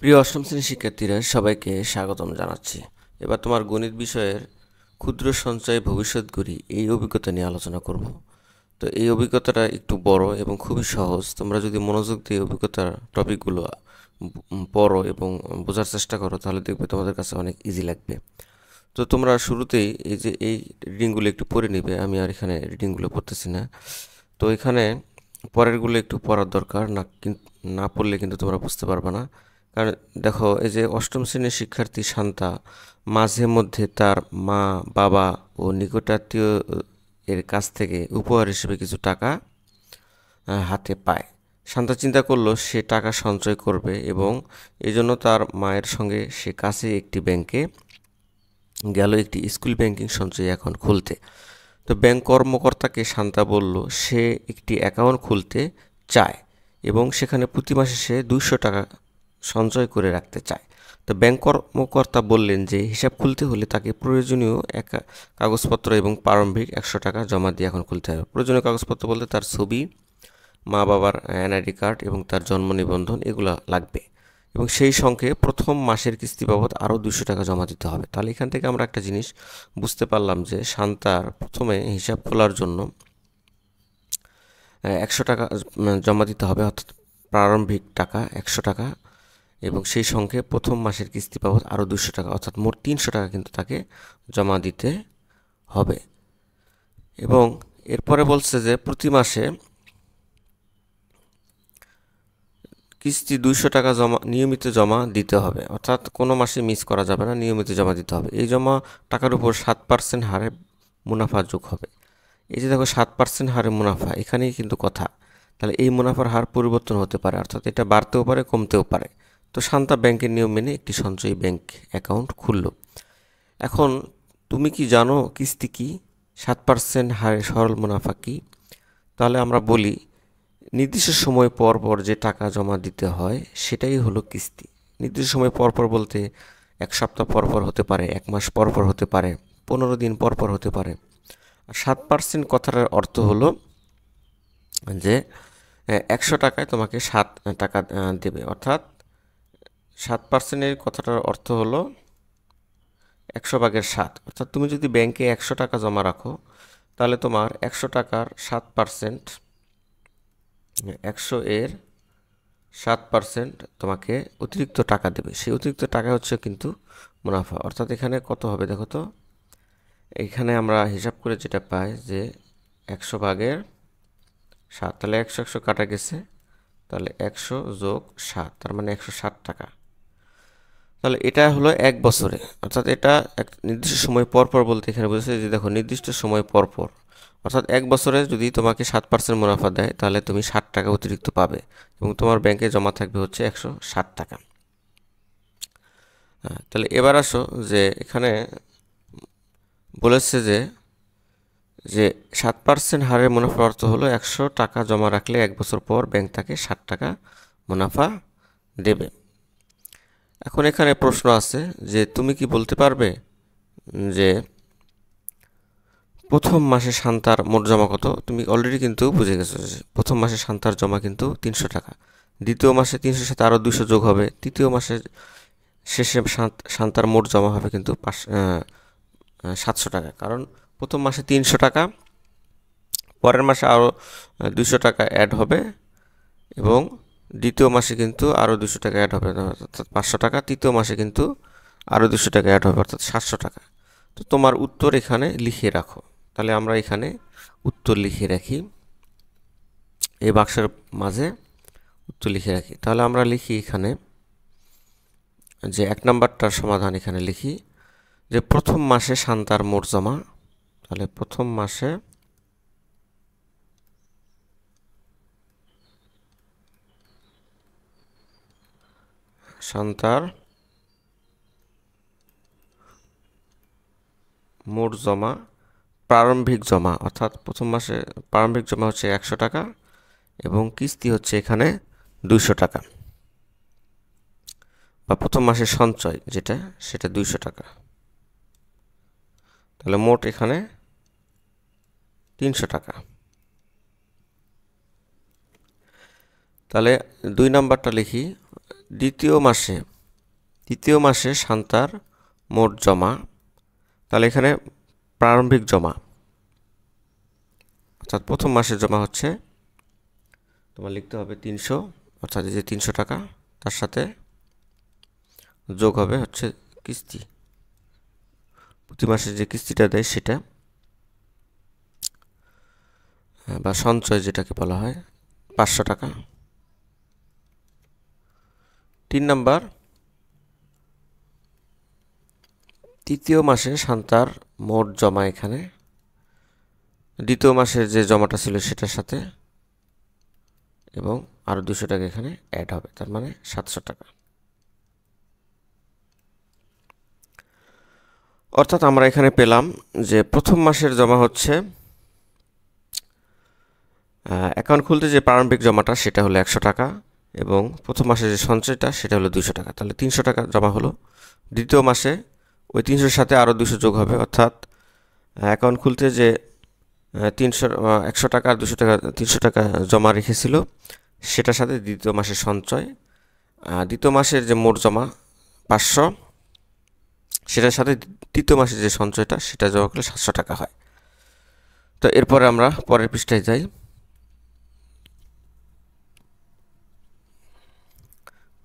প্রিয় অষ্টম শ্রেণীর শিক্ষার্থীরা সবাইকে স্বাগতম জানাচ্ছি এবার তোমার গণিত বিষয়ের ক্ষুদ্র সঞ্চয় ভবিষ্যৎ গড়ি এই অভিজ্ঞতা নিয়ে আলোচনা করব তো এই অভিজ্ঞতাটা একটু বড় এবং খুবই সহজ তোমরা যদি মনোযোগ দিয়ে অভিজ্ঞতার টপিকগুলো পড়ো এবং বোঝার চেষ্টা করো তাহলে দেখবে তোমাদের কাছে অনেক ইজি লাগবে তো তোমরা শুরুতেই এই যে এই রিডিংগুলো একটু পড়ে নিবে আমি আর এখানে রিডিংগুলো পড়তেছি না তো এখানে পরেরগুলো একটু পড়ার দরকার না না পড়লে কিন্তু তোমরা বুঝতে পারবে না কারণ দেখো এই যে অষ্টম শ্রেণীর শিক্ষার্থী শান্তা মাঝে মধ্যে তার মা বাবা ও নিকটাত্মীয় এর কাছ থেকে উপহার হিসেবে কিছু টাকা হাতে পায় শান্তা চিন্তা করলো সে টাকা সঞ্চয় করবে এবং এজন্য তার মায়ের সঙ্গে সে কাছে একটি ব্যাংকে গেল একটি স্কুল ব্যাংকিং সঞ্চয় অ্যাকাউন্ট খুলতে তো ব্যাংক কর্মকর্তাকে শান্তা বলল সে একটি অ্যাকাউন্ট খুলতে চায় এবং সেখানে প্রতি মাসে সে দুইশো টাকা সঞ্চয় করে রাখতে চায় তো ব্যাংক কর্মকর্তা বললেন যে হিসাব খুলতে হলে তাকে প্রয়োজনীয় এক কাগজপত্র এবং প্রারম্ভিক একশো টাকা জমা দিয়ে এখন খুলতে হবে প্রয়োজনীয় কাগজপত্র বলতে তার ছবি মা বাবার এনআইডি কার্ড এবং তার জন্ম নিবন্ধন এগুলো লাগবে এবং সেই সঙ্গে প্রথম মাসের কিস্তি বাবদ আরও দুশো টাকা জমা দিতে হবে তাহলে এখান থেকে আমরা একটা জিনিস বুঝতে পারলাম যে শান্তার প্রথমে হিসাব খোলার জন্য একশো টাকা জমা দিতে হবে অর্থাৎ প্রারম্ভিক টাকা একশো টাকা এবং সেই সঙ্গে প্রথম মাসের কিস্তি বাবদ আরও দুশো টাকা অর্থাৎ মোট তিনশো টাকা কিন্তু তাকে জমা দিতে হবে এবং এরপরে বলছে যে প্রতি মাসে কিস্তি দুইশো টাকা জমা নিয়মিত জমা দিতে হবে অর্থাৎ কোনো মাসে মিস করা যাবে না নিয়মিত জমা দিতে হবে এই জমা টাকার উপর সাত পার্সেন্ট হারে মুনাফা যোগ হবে এই যে দেখো সাত পার্সেন্ট হারে মুনাফা এখানেই কিন্তু কথা তাহলে এই মুনাফার হার পরিবর্তন হতে পারে অর্থাৎ এটা বাড়তেও পারে কমতেও পারে তো শান্তা ব্যাংকের নিয়ম মেনে একটি সঞ্চয়ী ব্যাংক অ্যাকাউন্ট খুলল এখন তুমি কি জানো কিস্তি কী সাত পার্সেন্ট হারে সরল মুনাফা কী তাহলে আমরা বলি নির্দিষ্ট সময় পর পর যে টাকা জমা দিতে হয় সেটাই হলো কিস্তি নির্দিষ্ট সময় পর পর বলতে এক সপ্তাহ পর পর হতে পারে এক মাস পর পর হতে পারে পনেরো দিন পর পর হতে পারে আর সাত পার্সেন্ট কথাটার অর্থ হলো যে একশো টাকায় তোমাকে সাত টাকা দেবে অর্থাৎ সাত পার্সেন্টের কথাটার অর্থ হলো একশো ভাগের সাত অর্থাৎ তুমি যদি ব্যাংকে একশো টাকা জমা রাখো তাহলে তোমার একশো টাকার সাত পার্সেন্ট একশো এর সাত পার্সেন্ট তোমাকে অতিরিক্ত টাকা দেবে সেই অতিরিক্ত টাকা হচ্ছে কিন্তু মুনাফা অর্থাৎ এখানে কত হবে দেখো তো এখানে আমরা হিসাব করে যেটা পাই যে একশো ভাগের সাত তাহলে একশো একশো কাটা গেছে তাহলে একশো যোগ সাত তার মানে একশো ষাট টাকা তাহলে এটা হলো এক বছরে অর্থাৎ এটা এক নির্দিষ্ট সময় পর পর বলতে এখানে বলছে যে দেখো নির্দিষ্ট সময় পর পর অর্থাৎ এক বছরে যদি তোমাকে সাত পার্সেন্ট মুনাফা দেয় তাহলে তুমি ষাট টাকা অতিরিক্ত পাবে এবং তোমার ব্যাংকে জমা থাকবে হচ্ছে একশো ষাট টাকা তাহলে এবার আসো যে এখানে বলেছে যে যে সাত পার্সেন্ট হারের মুনাফা অর্থ হলো একশো টাকা জমা রাখলে এক বছর পর ব্যাংক তাকে ষাট টাকা মুনাফা দেবে এখন এখানে প্রশ্ন আছে যে তুমি কি বলতে পারবে যে প্রথম মাসে সান্তার মোট জমা কত তুমি অলরেডি কিন্তু বুঝে গেছো যে প্রথম মাসে সান্তার জমা কিন্তু তিনশো টাকা দ্বিতীয় মাসে তিনশোর সাথে আরও দুশো যোগ হবে তৃতীয় মাসে শেষে সান্তার মোট জমা হবে কিন্তু সাতশো টাকা কারণ প্রথম মাসে তিনশো টাকা পরের মাসে আরও দুশো টাকা অ্যাড হবে এবং দ্বিতীয় মাসে কিন্তু আরও দুশো টাকা অ্যাড হবে অর্থাৎ পাঁচশো টাকা তৃতীয় মাসে কিন্তু আরও দুশো টাকা অ্যাড হবে অর্থাৎ সাতশো টাকা তো তোমার উত্তর এখানে লিখে রাখো তাহলে আমরা এখানে উত্তর লিখে রাখি এই বাক্সের মাঝে উত্তর লিখে রাখি তাহলে আমরা লিখি এখানে যে এক নম্বরটার সমাধান এখানে লিখি যে প্রথম মাসে শান্তার মোট জমা তাহলে প্রথম মাসে সান্তার মোট জমা প্রারম্ভিক জমা অর্থাৎ প্রথম মাসে প্রারম্ভিক জমা হচ্ছে একশো টাকা এবং কিস্তি হচ্ছে এখানে দুইশো টাকা বা প্রথম মাসে সঞ্চয় যেটা সেটা দুইশো টাকা তাহলে মোট এখানে তিনশো টাকা তাহলে দুই নাম্বারটা লিখি দ্বিতীয় মাসে দ্বিতীয় মাসে সান্তার মোট জমা তাহলে এখানে প্রারম্ভিক জমা অর্থাৎ প্রথম মাসের জমা হচ্ছে তোমার লিখতে হবে তিনশো অর্থাৎ যে তিনশো টাকা তার সাথে যোগ হবে হচ্ছে কিস্তি প্রতি মাসে যে কিস্তিটা দেয় সেটা বা সঞ্চয় যেটাকে বলা হয় পাঁচশো টাকা তিন নম্বর তৃতীয় মাসে সান্তার মোট জমা এখানে দ্বিতীয় মাসের যে জমাটা ছিল সেটার সাথে এবং আরও দুশো টাকা এখানে অ্যাড হবে তার মানে সাতশো টাকা অর্থাৎ আমরা এখানে পেলাম যে প্রথম মাসের জমা হচ্ছে অ্যাকাউন্ট খুলতে যে প্রারম্ভিক জমাটা সেটা হলো একশো টাকা এবং প্রথম মাসে যে সঞ্চয়টা সেটা হলো দুশো টাকা তাহলে তিনশো টাকা জমা হলো দ্বিতীয় মাসে ওই তিনশোর সাথে আরও দুশো যোগ হবে অর্থাৎ অ্যাকাউন্ট খুলতে যে তিনশো একশো টাকা আর দুশো টাকা তিনশো টাকা জমা রেখেছিল সেটার সাথে দ্বিতীয় মাসের সঞ্চয় দ্বিতীয় মাসের যে মোট জমা পাঁচশো সেটার সাথে তৃতীয় মাসের যে সঞ্চয়টা সেটা জমা করলে সাতশো টাকা হয় তো এরপরে আমরা পরের পৃষ্ঠায় যাই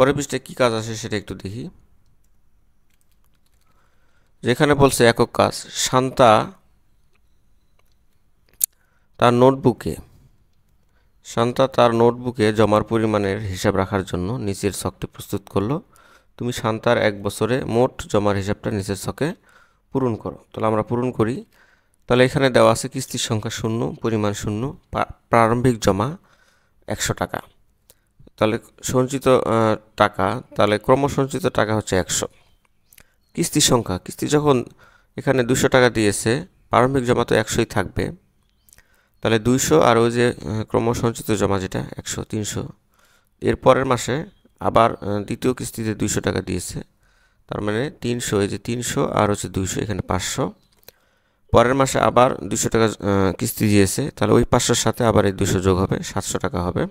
পরের পৃষ্ঠায় কী কাজ আছে সেটা একটু দেখি যেখানে বলছে একক কাজ শান্তা তার নোটবুকে শান্তা তার নোটবুকে জমার পরিমাণের হিসাব রাখার জন্য নিচের ছকটি প্রস্তুত করলো তুমি শান্তার এক বছরে মোট জমার হিসাবটা নিচের ছকে পূরণ করো তাহলে আমরা পূরণ করি তাহলে এখানে দেওয়া আছে কিস্তির সংখ্যা শূন্য পরিমাণ শূন্য প্রারম্ভিক জমা একশো টাকা তাহলে সঞ্চিত টাকা তাহলে ক্রমসঞ্চিত টাকা হচ্ছে একশো কিস্তি সংখ্যা কিস্তি যখন এখানে দুশো টাকা দিয়েছে প্রারম্ভিক জমা তো একশোই থাকবে তাহলে দুইশো আর ওই যে ক্রমসঞ্চিত জমা যেটা একশো তিনশো এর পরের মাসে আবার দ্বিতীয় কিস্তিতে দুইশো টাকা দিয়েছে তার মানে তিনশো এই যে তিনশো আর হচ্ছে দুইশো এখানে পাঁচশো পরের মাসে আবার দুশো টাকা কিস্তি দিয়েছে তাহলে ওই পাঁচশোর সাথে আবার এই দুশো যোগ হবে সাতশো টাকা হবে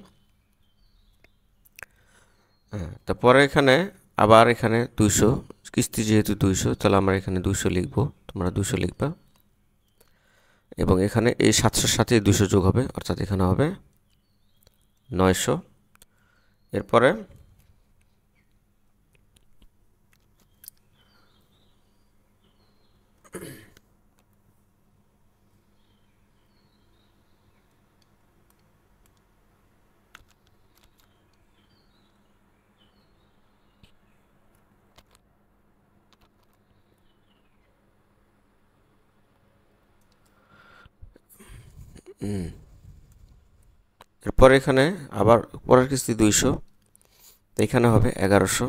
হ্যাঁ তারপরে এখানে আবার এখানে দুইশো কিস্তি যেহেতু দুইশো তাহলে আমরা এখানে দুইশো লিখব তোমরা দুশো লিখবা এবং এখানে এই সাতশোর সাথে দুশো যোগ হবে অর্থাৎ এখানে হবে নয়শো এরপরে এরপর এখানে আবার পরের কিস্তি দুইশো এখানে হবে এগারোশো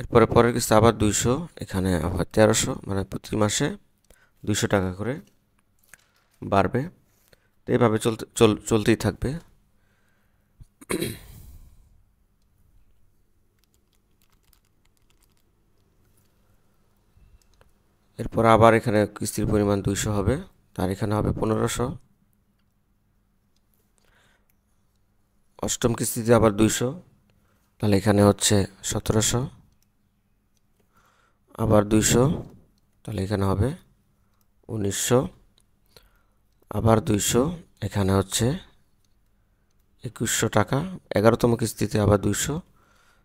এরপরে পরের কিস্তি আবার দুইশো এখানে আবার তেরোশো মানে প্রতি মাসে দুইশো টাকা করে বাড়বে তো এইভাবে চলতে চল চলতেই থাকবে এরপর আবার এখানে কিস্তির পরিমাণ দুইশো হবে তার এখানে হবে পনেরোশো অষ্টম কিস্তিতে আবার দুইশো তাহলে এখানে হচ্ছে সতেরোশো আবার দুইশো তাহলে এখানে হবে উনিশশো আবার দুইশো এখানে হচ্ছে একুশশো টাকা এগারোতম কিস্তিতে আবার দুইশো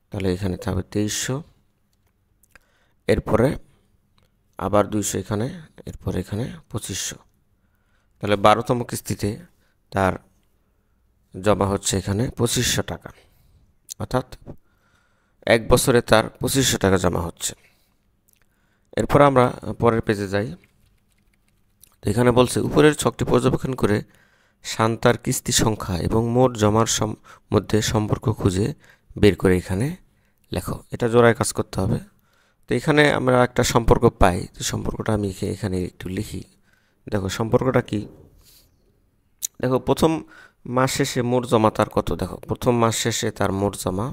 তাহলে এখানে হবে তেইশশো এরপরে আবার দুইশো এখানে এরপর এখানে পঁচিশশো তাহলে বারোতম কিস্তিতে তার জমা হচ্ছে এখানে পঁচিশশো টাকা অর্থাৎ এক বছরে তার পঁচিশশো টাকা জমা হচ্ছে এরপর আমরা পরের পেজে যাই এখানে বলছে উপরের ছকটি পর্যবেক্ষণ করে শান্তার কিস্তি সংখ্যা এবং মোট জমার মধ্যে সম্পর্ক খুঁজে বের করে এখানে লেখো এটা জোড়ায় কাজ করতে হবে তো এখানে আমরা একটা সম্পর্ক পাই তো সম্পর্কটা আমি এখানে একটু লিখি দেখো সম্পর্কটা কি দেখো প্রথম মাস শেষে মোট জমা তার কত দেখো প্রথম মাস শেষে তার মোট জমা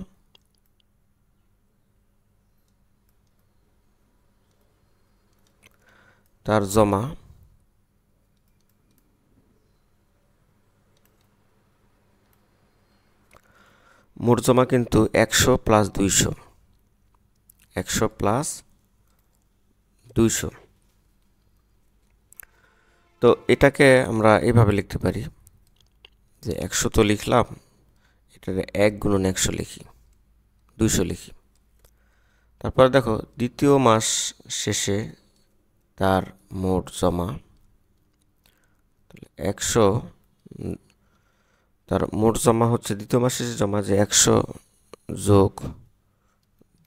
তার জমা মোট জমা কিন্তু একশো প্লাস দুইশো একশো প্লাস দুইশো তো এটাকে আমরা এভাবে লিখতে পারি যে একশো তো লিখলাম এটাকে এক গুণন একশো লিখি দুইশো লিখি তারপর দেখো দ্বিতীয় মাস শেষে তার মোট জমা একশো তার মোট জমা হচ্ছে দ্বিতীয় মাসে জমা যে একশো যোগ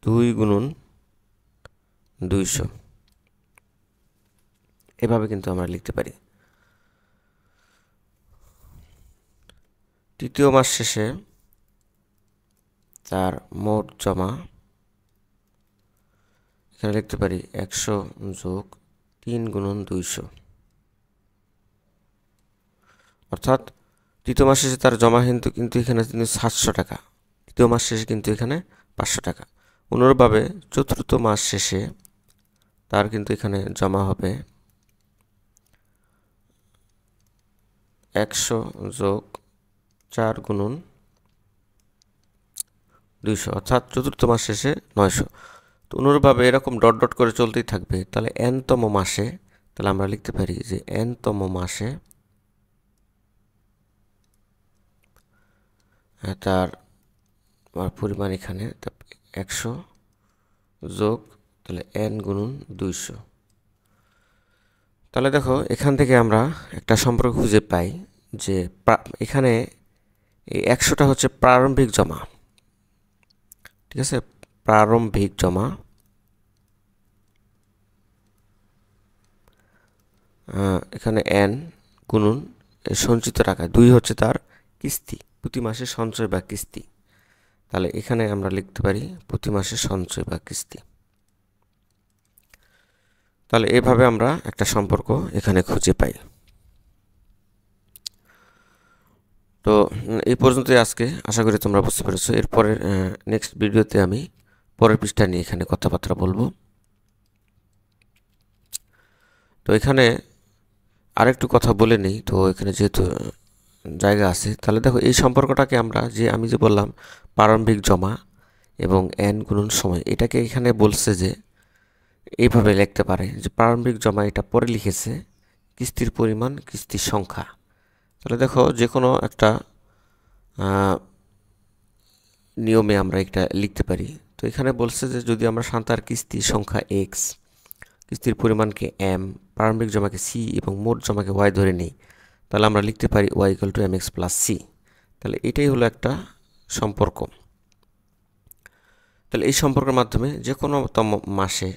দুই গুণন দুইশো এভাবে কিন্তু আমরা লিখতে পারি তৃতীয় মাস শেষে তার মোট জমা এখানে লিখতে পারি একশো যোগ তিন গুণন দুইশো অর্থাৎ তৃতীয় মাস শেষে তার জমা কিন্তু কিন্তু এখানে কিন্তু সাতশো টাকা তৃতীয় মাস শেষে কিন্তু এখানে পাঁচশো টাকা অনুরূপভাবে চতুর্থ মাস শেষে তার কিন্তু এখানে জমা হবে একশো যোগ চার গুণন দুইশো অর্থাৎ চতুর্থ মাস শেষে নয়শো তো অনুরূপভাবে এরকম ডট ডট করে চলতেই থাকবে তাহলে এনতম মাসে তাহলে আমরা লিখতে পারি যে এনতম মাসে তার পরিমাণ এখানে একশো যোগ তাহলে এন গুণুন দুইশো তাহলে দেখো এখান থেকে আমরা একটা সম্পর্ক খুঁজে পাই যে এখানে এই একশোটা হচ্ছে প্রারম্ভিক জমা ঠিক আছে প্রারম্ভিক জমা এখানে এন গুণুন সঞ্চিত টাকা দুই হচ্ছে তার কিস্তি প্রতি মাসে সঞ্চয় বা কিস্তি তাহলে এখানে আমরা লিখতে পারি প্রতি মাসে সঞ্চয় বা কিস্তি তাহলে এভাবে আমরা একটা সম্পর্ক এখানে খুঁজে পাই তো এই পর্যন্তই আজকে আশা করি তোমরা বুঝতে পেরেছো এরপরের নেক্সট ভিডিওতে আমি পরের পৃষ্ঠা নিয়ে এখানে কথাবার্তা বলবো তো এখানে আরেকটু কথা বলে নিই তো এখানে যেহেতু জায়গা আছে তাহলে দেখো এই সম্পর্কটাকে আমরা যে আমি যে বললাম প্রারম্ভিক জমা এবং অ্যান গুণন সময় এটাকে এখানে বলছে যে এইভাবে লিখতে পারে যে প্রারম্ভিক জমা এটা পরে লিখেছে কিস্তির পরিমাণ কিস্তির সংখ্যা তাহলে দেখো যে কোনো একটা নিয়মে আমরা এটা লিখতে পারি তো এখানে বলছে যে যদি আমরা সাঁতার কিস্তির সংখ্যা এক্স কিস্তির পরিমাণকে এম প্রারম্ভিক জমাকে সি এবং মোট জমাকে ওয়াই ধরে নিই তাহলে আমরা লিখতে পারি Y equal to M X plus C তাহলে এটাই হলো একটা সম্পর্ক তাহলে এই সম্পর্কের মাধ্যমে যে কোনো তম মাসে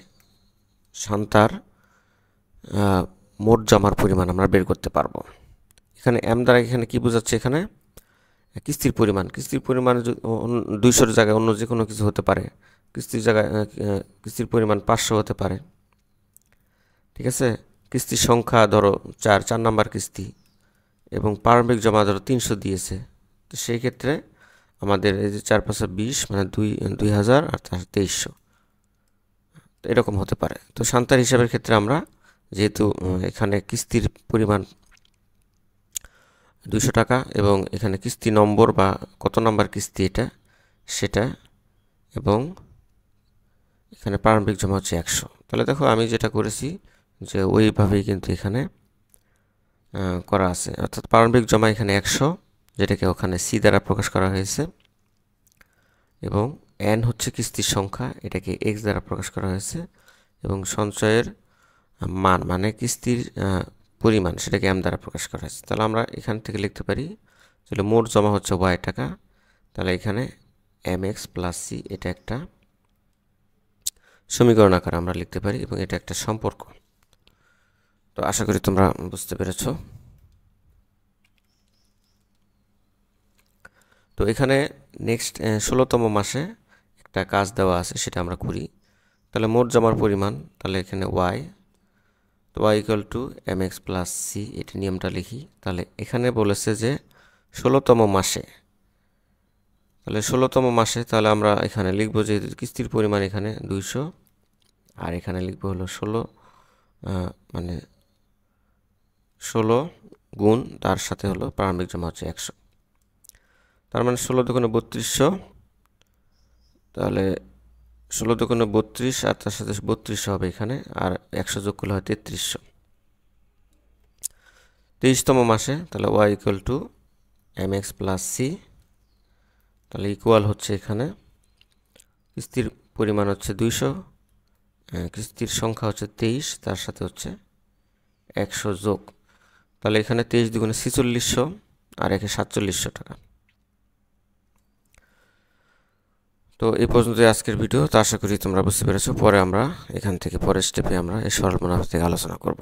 সান্তার মোট জমার পরিমাণ আমরা বের করতে পারবো এখানে এম দ্বারা এখানে কি বোঝাচ্ছে এখানে কিস্তির পরিমাণ কিস্তির পরিমাণ দুইশোর জায়গায় অন্য যে কোনো কিছু হতে পারে কিস্তির জায়গায় কিস্তির পরিমাণ পাঁচশো হতে পারে ঠিক আছে কিস্তির সংখ্যা ধরো চার চার নাম্বার কিস্তি এবং প্রারম্ভিক জমা ধরো তিনশো দিয়েছে তো সেই ক্ষেত্রে আমাদের এই যে চার পাঁচশো বিশ মানে দুই দুই হাজার আর তার তেইশশো এরকম হতে পারে তো সান্তার হিসাবের ক্ষেত্রে আমরা যেহেতু এখানে কিস্তির পরিমাণ দুশো টাকা এবং এখানে কিস্তি নম্বর বা কত নম্বর কিস্তি এটা সেটা এবং এখানে প্রারম্ভিক জমা হচ্ছে একশো তাহলে দেখো আমি যেটা করেছি যে ওইভাবেই কিন্তু এখানে করা আছে অর্থাৎ প্রারম্ভিক জমা এখানে একশো যেটাকে ওখানে সি দ্বারা প্রকাশ করা হয়েছে এবং এন হচ্ছে কিস্তির সংখ্যা এটাকে এক্স দ্বারা প্রকাশ করা হয়েছে এবং সঞ্চয়ের মান মানে কিস্তির পরিমাণ সেটাকে এম দ্বারা প্রকাশ করা হয়েছে তাহলে আমরা এখান থেকে লিখতে পারি তাহলে মোট জমা হচ্ছে ওয়াই টাকা তাহলে এখানে এম এক্স প্লাস সি এটা একটা সমীকরণ আকারে আমরা লিখতে পারি এবং এটা একটা সম্পর্ক তো আশা করি তোমরা বুঝতে পেরেছ তো এখানে নেক্সট ষোলোতম মাসে একটা কাজ দেওয়া আছে সেটা আমরা করি তাহলে মোট জমার পরিমাণ তাহলে এখানে ওয়াই তো Y equal to M X plus C এটি নিয়মটা লিখি তাহলে এখানে বলেছে যে ষোলোতম মাসে তাহলে ষোলোতম মাসে তাহলে আমরা এখানে লিখবো যে কিস্তির পরিমাণ এখানে দুইশো আর এখানে লিখবো হলো ষোলো মানে ষোলো গুণ তার সাথে হলো প্রারম্ভিক জমা হচ্ছে একশো তার মানে ষোলো দোকানে বত্রিশশো তাহলে ষোলো দোকানে বত্রিশ আর তার সাথে বত্রিশ হবে এখানে আর একশো যোগ করলে হয় তেত্রিশশো তেইশতম মাসে তাহলে Y equal to M X plus C তাহলে ইকুয়াল হচ্ছে এখানে কিস্তির পরিমাণ হচ্ছে দুইশো কিস্তির সংখ্যা হচ্ছে তেইশ তার সাথে হচ্ছে একশো যোগ তাহলে এখানে তেইশ দুগুণে ছিচল্লিশশো আর একে সাতচল্লিশশো টাকা তো এই পর্যন্ত আজকের ভিডিও তো আশা করি তোমরা বুঝতে পেরেছো পরে আমরা এখান থেকে পরের স্টেপে আমরা এই সরল মুনাফা থেকে আলোচনা করব